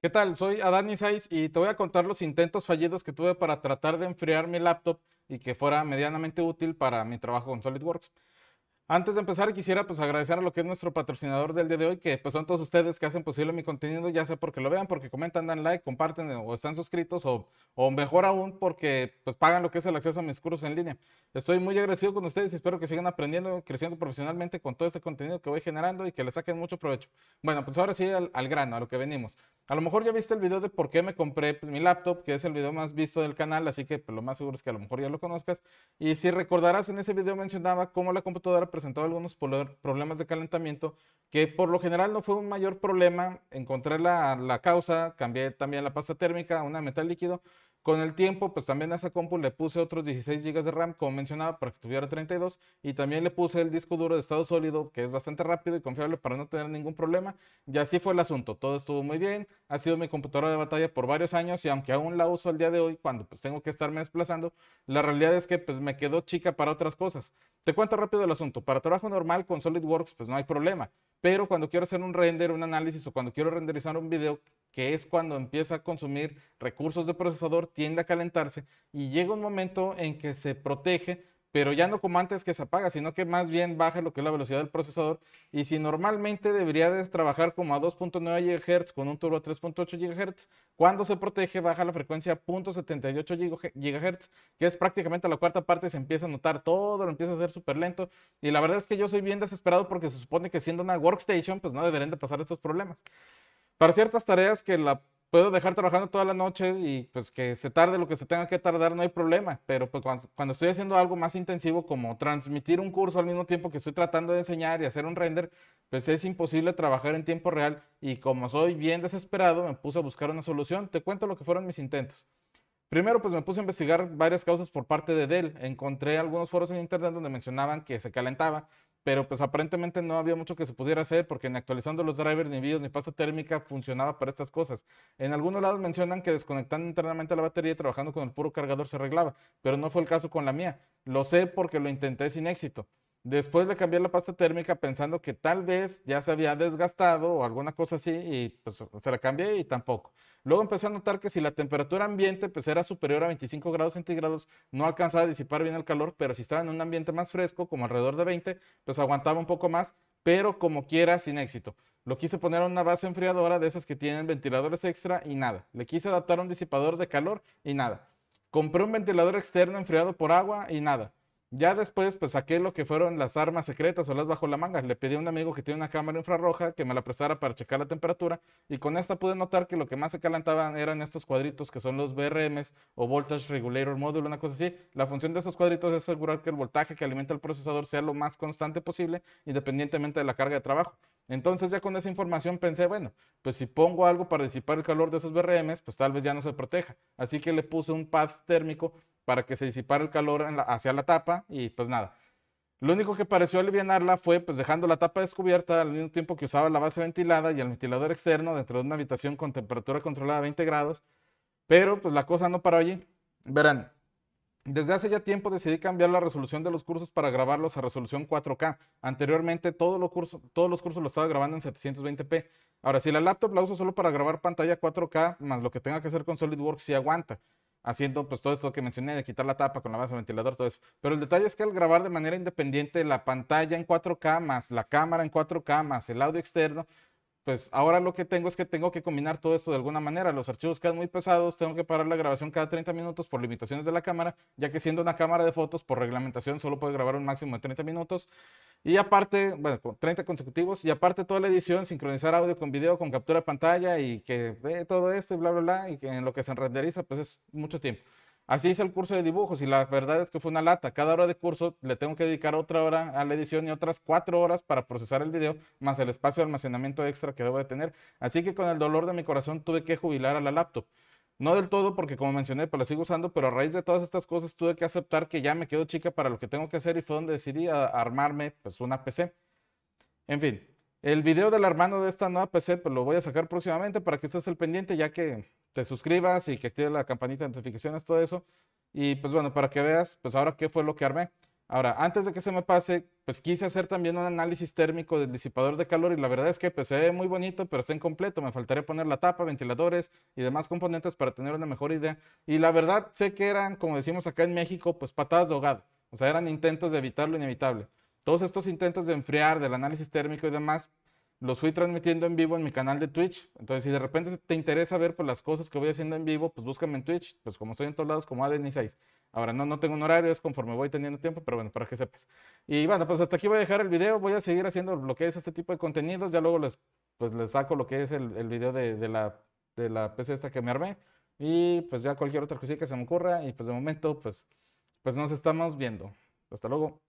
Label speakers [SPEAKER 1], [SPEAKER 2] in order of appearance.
[SPEAKER 1] ¿Qué tal? Soy adani Saiz y te voy a contar los intentos fallidos que tuve para tratar de enfriar mi laptop y que fuera medianamente útil para mi trabajo con SolidWorks. Antes de empezar, quisiera pues agradecer a lo que es nuestro patrocinador del día de hoy, que pues son todos ustedes que hacen posible mi contenido, ya sea porque lo vean, porque comentan, dan like, comparten eh, o están suscritos o, o mejor aún porque pues pagan lo que es el acceso a mis cursos en línea. Estoy muy agradecido con ustedes y espero que sigan aprendiendo, creciendo profesionalmente con todo este contenido que voy generando y que les saquen mucho provecho. Bueno, pues ahora sí al grano, a lo que venimos. A lo mejor ya viste el video de por qué me compré pues, mi laptop, que es el video más visto del canal, así que pues, lo más seguro es que a lo mejor ya lo conozcas. Y si recordarás, en ese video mencionaba cómo la computadora presentaba algunos problemas de calentamiento, que por lo general no fue un mayor problema. Encontré la, causa, cambié también la pasta térmica una metal líquido, con el tiempo, pues también a esa compu le puse otros 16 GB de RAM, como mencionaba, para que tuviera 32. Y también le puse el disco duro de estado sólido, que es bastante rápido y confiable para no tener ningún problema. Y así fue el asunto. Todo estuvo muy bien. Ha sido mi computadora de batalla por varios años y aunque aún la uso al día de hoy, cuando pues tengo que estarme desplazando, la realidad es que pues me quedó chica para otras cosas. Te cuento rápido el asunto. Para trabajo normal con SolidWorks, pues no hay problema. Pero cuando quiero hacer un render, un análisis o cuando quiero renderizar un video que es cuando empieza a consumir recursos de procesador, tiende a calentarse y llega un momento en que se protege, pero ya no como antes que se apaga, sino que más bien baja lo que es la velocidad del procesador. Y si normalmente debería de trabajar como a 2.9 GHz con un turbo a 3.8 GHz, cuando se protege baja la frecuencia a 0.78 GHz, que es prácticamente la cuarta parte, se empieza a notar todo, lo empieza a hacer súper lento. Y la verdad es que yo soy bien desesperado porque se supone que siendo una workstation, pues no deberían de pasar estos problemas para ciertas tareas que la puedo dejar trabajando toda la noche y pues que se tarde lo que se tenga que tardar, no hay problema. Pero pues cuando, cuando, estoy haciendo algo más intensivo como transmitir un curso al mismo tiempo que estoy tratando de enseñar y hacer un render, pues es imposible trabajar en tiempo real y como soy bien desesperado me puse a buscar una solución. Te cuento lo que fueron mis intentos. Primero, pues me puse a investigar varias causas por parte de Dell. Encontré algunos foros en internet donde mencionaban que se calentaba, pero pues aparentemente no había mucho que se pudiera hacer porque ni actualizando los drivers, ni videos, ni pasta térmica funcionaba para estas cosas. En algunos lados mencionan que desconectando internamente la batería y trabajando con el puro cargador se arreglaba, pero no fue el caso con la mía. Lo sé porque lo intenté sin éxito. Después le cambié la pasta térmica pensando que tal vez ya se había desgastado o alguna cosa así y pues se la cambié y tampoco. Luego empecé a notar que si la temperatura ambiente pues era superior a 25 grados centígrados, no alcanzaba a disipar bien el calor, pero si estaba en un ambiente más fresco, como alrededor de 20, pues aguantaba un poco más, pero como quiera sin éxito. Lo quise poner a una base enfriadora de esas que tienen ventiladores extra y nada. Le quise adaptar un disipador de calor y nada. Compré un ventilador externo enfriado por agua y nada. Ya después, pues saqué lo que fueron las armas secretas o las bajo la manga. Le pedí a un amigo que tiene una cámara infrarroja que me la prestara para checar la temperatura. Y con esta pude notar que lo que más se calentaban eran estos cuadritos que son los VRMs o Voltage Regulator Module, una cosa así. La función de estos cuadritos es asegurar que el voltaje que alimenta el procesador sea lo más constante posible, independientemente de la carga de trabajo. Entonces ya con esa información pensé, bueno, pues si pongo algo para disipar el calor de esos BRMs, pues tal vez ya no se proteja. Así que le puse un pad térmico para que se disipara el calor hacia la tapa y pues nada. Lo único que pareció aliviarla fue pues dejando la tapa descubierta al mismo tiempo que usaba la base ventilada y el ventilador externo dentro de una habitación con temperatura controlada a 20 grados. Pero pues la cosa no paró allí. Verán, desde hace ya tiempo decidí cambiar la resolución de los cursos para grabarlos a resolución 4K. Anteriormente todos los cursos, todos los estaba grabando en 720p. Ahora, si la laptop la uso solo para grabar pantalla 4K, más lo que tenga que hacer con SolidWorks, si aguanta. Haciendo pues todo esto que mencioné de quitar la tapa con la base del ventilador, todo eso. Pero el detalle es que al grabar de manera independiente la pantalla en 4K, más la cámara en 4K, más el audio externo, pues ahora lo que tengo es que tengo que combinar todo esto de alguna manera. Los archivos quedan muy pesados, tengo que parar la grabación cada 30 minutos por limitaciones de la cámara, ya que siendo una cámara de fotos, por reglamentación solo puede grabar un máximo de 30 minutos. Y aparte, bueno, 30 consecutivos, y aparte toda la edición, sincronizar audio con video, con captura pantalla y que ve todo esto y bla, bla, bla, y que en lo que se renderiza, pues es mucho tiempo. Así hice el curso de dibujos y la verdad es que fue una lata. Cada hora de curso le tengo que dedicar otra hora a la edición y otras cuatro horas para procesar el video, más el espacio de almacenamiento extra que debo de tener. Así que con el dolor de mi corazón tuve que jubilar a la laptop. No del todo, porque como mencioné, pues la sigo usando, pero a raíz de todas estas cosas tuve que aceptar que ya me quedo chica para lo que tengo que hacer y fue donde decidí armarme pues una PC. En fin, el video del hermano de esta nueva PC pues lo voy a sacar próximamente para que estés al pendiente, ya que te suscribas y que actives la campanita de notificaciones, todo eso. Y pues bueno, para que veas, pues ahora qué fue lo que armé. Ahora, antes de que se me pase, pues quise hacer también un análisis térmico del disipador de calor y la verdad es que pues, se ve muy bonito, pero está incompleto. Me faltaría poner la tapa, ventiladores y demás componentes para tener una mejor idea. Y la verdad sé que eran, como decimos acá en México, pues patadas de ahogado. O sea, eran intentos de evitar lo inevitable. Todos estos intentos de enfriar, del análisis térmico y demás, los fui transmitiendo en vivo en mi canal de Twitch. Entonces, si de repente te interesa ver pues, las cosas que voy haciendo en vivo, pues búscame en Twitch. Pues como estoy en todos lados, como ADN6. Ahora, no, no tengo un horario, es conforme voy teniendo tiempo, pero bueno, para que sepas. Y bueno, pues hasta aquí voy a dejar el video. Voy a seguir haciendo lo que es este tipo de contenidos. Ya luego les, pues, les saco lo que es el, el video de, de, la, de la PC esta que me armé. Y pues ya cualquier otra cosita que se me ocurra. Y pues de momento, pues, pues nos estamos viendo. Hasta luego.